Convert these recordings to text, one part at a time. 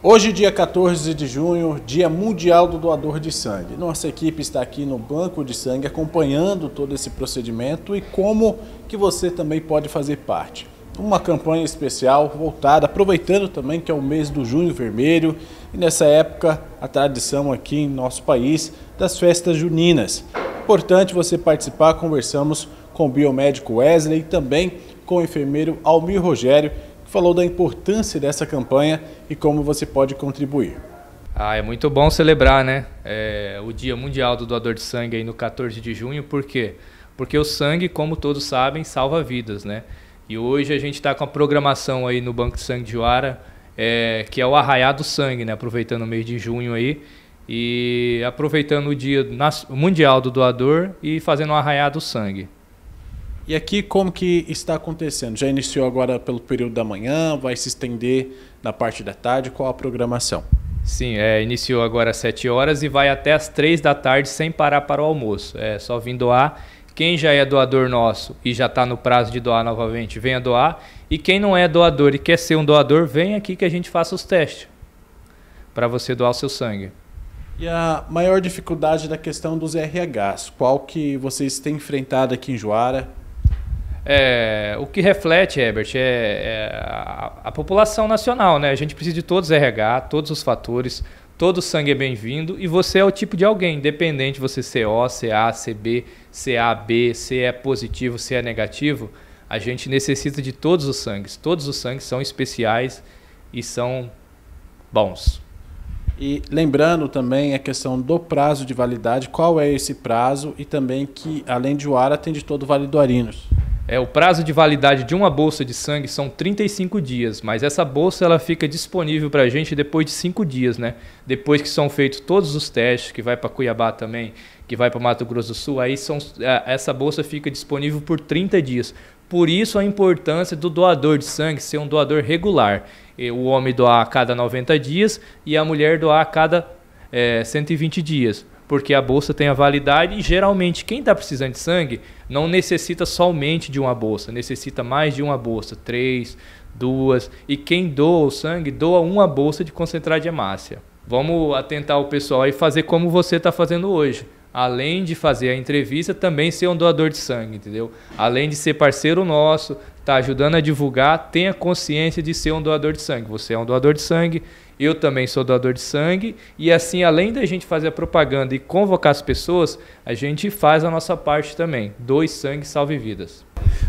Hoje, dia 14 de junho, Dia Mundial do Doador de Sangue. Nossa equipe está aqui no Banco de Sangue acompanhando todo esse procedimento e como que você também pode fazer parte. Uma campanha especial voltada, aproveitando também que é o mês do Junho Vermelho e nessa época a tradição aqui em nosso país das festas juninas. Importante você participar, conversamos com o biomédico Wesley e também com o enfermeiro Almir Rogério, falou da importância dessa campanha e como você pode contribuir. Ah, é muito bom celebrar né? É, o Dia Mundial do Doador de Sangue aí no 14 de junho, por quê? Porque o sangue, como todos sabem, salva vidas. Né? E hoje a gente está com a programação aí no Banco de Sangue de Juara, é, que é o Arraiar do Sangue, né? aproveitando o mês de junho aí, e aproveitando o Dia Mundial do Doador e fazendo o Arraiar do Sangue. E aqui como que está acontecendo? Já iniciou agora pelo período da manhã, vai se estender na parte da tarde, qual a programação? Sim, é, iniciou agora às 7 horas e vai até às 3 da tarde sem parar para o almoço. É só vir doar. Quem já é doador nosso e já está no prazo de doar novamente, venha doar. E quem não é doador e quer ser um doador, vem aqui que a gente faça os testes para você doar o seu sangue. E a maior dificuldade da questão dos RHs, qual que vocês têm enfrentado aqui em Joara? É, o que reflete, Herbert, é, é a, a, população nacional, né? A gente precisa de todos os RH, todos os fatores, todo sangue é bem-vindo e você é o tipo de alguém, independente você ser O, CA, CB, CAB, se é positivo, se é negativo, a gente necessita de todos os sangues. Todos os sangues são especiais e são bons. E lembrando também a questão do prazo de validade, qual é esse prazo e também que, além de tem atende todo o Vale do Arinos. É, o prazo de validade de uma bolsa de sangue são 35 dias, mas essa bolsa ela fica disponível para a gente depois de 5 dias, né? Depois que são feitos todos os testes, que vai para Cuiabá também, que vai para Mato Grosso do Sul, aí são, é, essa bolsa fica disponível por 30 dias. Por isso a importância do doador de sangue ser um doador regular. O homem doar a cada 90 dias e a mulher doar a cada é, 120 dias porque a bolsa tem a validade e geralmente quem está precisando de sangue não necessita somente de uma bolsa, necessita mais de uma bolsa, três, duas. E quem doa o sangue, doa uma bolsa de concentrado de hemácia. Vamos atentar o pessoal e fazer como você está fazendo hoje além de fazer a entrevista, também ser um doador de sangue, entendeu? Além de ser parceiro nosso, tá ajudando a divulgar, tenha consciência de ser um doador de sangue. Você é um doador de sangue, eu também sou doador de sangue, e assim, além da gente fazer a propaganda e convocar as pessoas, a gente faz a nossa parte também. Dois sangue, salve vidas.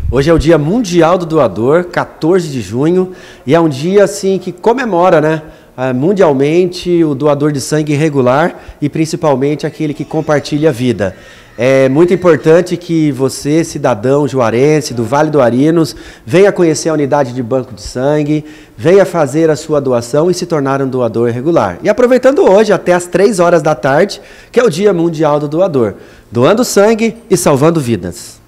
Hoje é o Dia Mundial do Doador, 14 de junho, e é um dia assim que comemora, né? Ah, mundialmente o doador de sangue regular e principalmente aquele que compartilha a vida. É muito importante que você, cidadão juarense do Vale do Arinos, venha conhecer a unidade de banco de sangue, venha fazer a sua doação e se tornar um doador regular. E aproveitando hoje, até às 3 horas da tarde, que é o Dia Mundial do Doador, doando sangue e salvando vidas.